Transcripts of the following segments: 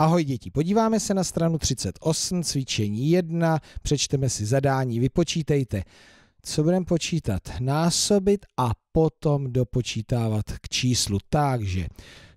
Ahoj děti, podíváme se na stranu 38, cvičení 1, přečteme si zadání, vypočítejte. Co budeme počítat? Násobit a potom dopočítávat k číslu. Takže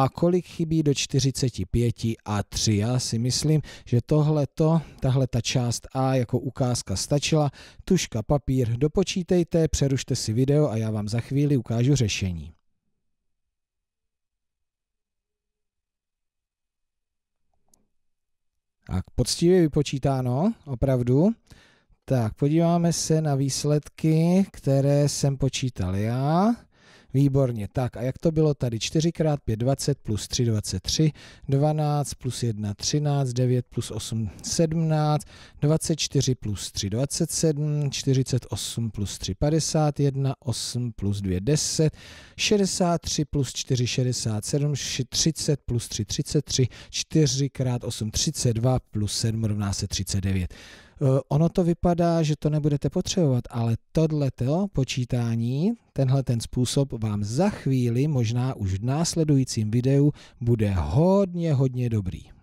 a kolik chybí do 45 a 3. Já si myslím, že tohleto, tahle ta část A jako ukázka stačila, tuška, papír, dopočítejte, přerušte si video a já vám za chvíli ukážu řešení. Tak, poctivě vypočítáno, opravdu. Tak, podíváme se na výsledky, které jsem počítal já. Výborně, tak a jak to bylo tady? 4 x 5, 20 plus 3, 23, 12 plus 1, 13, 9 plus 8, 17, 24 plus 3, 27, 48 plus 3, 51, 8 plus 2, 10, 63 plus 4, 67, 30 plus 3, 33, 4 x 8, 32 plus 7 rovná se 39. Eh, ono to vypadá, že to nebudete potřebovat, ale tohle počítání, tenhle ten způsob vám za chvíli, možná už v následujícím videu, bude hodně, hodně dobrý.